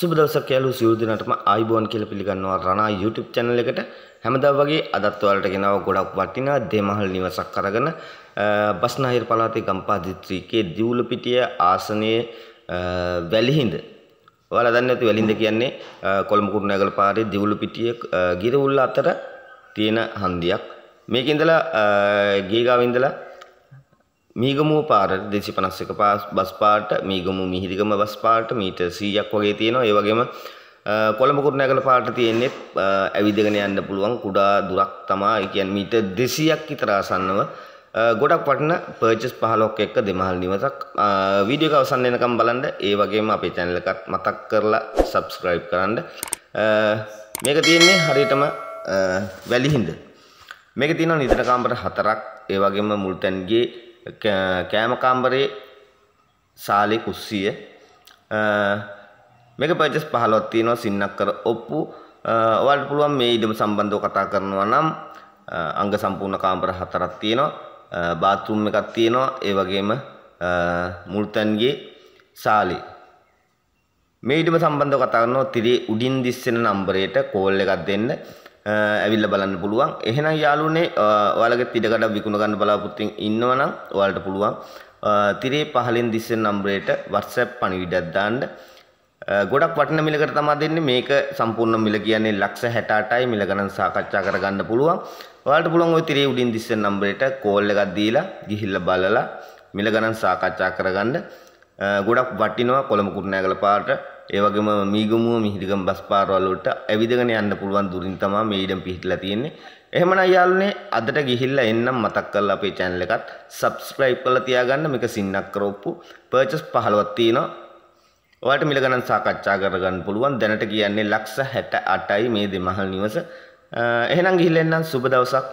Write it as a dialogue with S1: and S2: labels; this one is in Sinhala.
S1: සුබ දවසක් යාළුවෝ සියලු දෙනාටම ආයුබෝවන් කියලා පිළිගන්නවා රණා YouTube channel එකට හැමදාම වගේ අදත් ඔයාලට ගෙනාව ගොඩක් වටිනා දෙමහල් නිවසක් අරගෙන බස්නාහිර පළාතේ ගම්පහ දිස්ත්‍රික්කයේ දිවුලපිටිය ආසනයේ වැලිහිඳ ඔයාලා දන්නේ නැති වැලිහිඳ කියන්නේ කොළඹ කුරුණෑගල පාරේ දිවුලපිටිය ගිරවුල්ල අතර තියෙන හන්දියක් මේක ඉඳලා ගීගාව ඉඳලා මීගමුව පාරට 251 බස් පාට මීගමුව මිහිරිගම බස් පාට මීටර් 100ක් වගේ තියෙනවා. ඒ වගේම කොළඹ කුරුණෑගල පාට තියෙන්නේ ඇවිදගෙන යන්න පුළුවන් කුඩා දුරක් තමයි. ඒ කියන්නේ මීටර් 200ක් විතර ආසන්නව ගොඩක් වටන පර්චස් 15ක් එක්ක දෙමහල් නිවසක් වීඩියෝ එක අවසන් වෙනකම් බලන්න. ඒ වගේම අපේ channel එකත් මතක් කරලා subscribe කරන්න. මේක තියෙන්නේ හරියටම වැලිහිඳ. මේක තියෙනවා නිතර කාමර හතරක්. ඒ වගේම මුල්තැන්ගේ කෑම කම්බරේ සාලේ කුස්සිය මේක පර්චස් 15ක් තියෙනවා සින්නක්කර ඔප්පු ඔයාලට පුළුවන් මේ ඉඩම සම්බන්ධව කතා කරනවා නම් අංග සම්පූර්ණ කාමර හතරක් තියෙනවා බාත් รู ම් එකක් තියෙනවා ඒ වගේම මුල්තන්ගේ සාලේ මේ ඉඩම සම්බන්ධව කතා කරනවා තිරේ උඩින් දිස්සෙන නම්බරයට කෝල් එකක් දෙන්න ඇවිල්ල බලන්න පුළුවන් එහෙනම් යාළුනේ ඔයාලගේ තිඩකඩ විකුණ ගන්න බලාපොරොත්තු ඉන්නවනම් ඔයාලට පුළුවන් තිරේ පහලින් දිස්සෙන නම්බරයට WhatsApp පණිවිඩයක් දාන්න ගොඩක් වටින මිලකට තමයි දෙන්නේ මේක සම්පූර්ණ මිල කියන්නේ ලක්ෂ 68යි මිල ගණන් සාකච්ඡා කරගන්න පුළුවන් ඔයාලට පුළුවන් ওই තිරේ උඩින් දිස්සෙන නම්බරයට කෝල් එකක් දීලා ගිහිල්ලා බලලා මිල ගණන් සාකච්ඡා කරගන්න ගොඩක් වටිනවා කොළඹ කුරුණෑගල පාට ඒ වගේම මීගමුව මිහිරිගම බස් පාරවල් වලට ඇවිදගෙන යන්න පුළුවන් දුරින් තමයි මේ ඉඩම් පිහිටලා තියෙන්නේ. එහෙමනම් යාළුවනේ අදට ගිහිල්ලා එන්නම් මතක් කරලා අපේ channel එකත් subscribe කරලා තියාගන්න මේක සින්නක් කරොප්පු purchase 15ක් තියෙනවා. ඔයාලට මිල ගණන් සාකච්ඡා කරගන්න පුළුවන්. දැනට කියන්නේ ලක්ෂ 68යි මේ දෙමහල් නිවස. එහෙනම් ගිහිල්ලා එන්නම් සුබ දවසක්.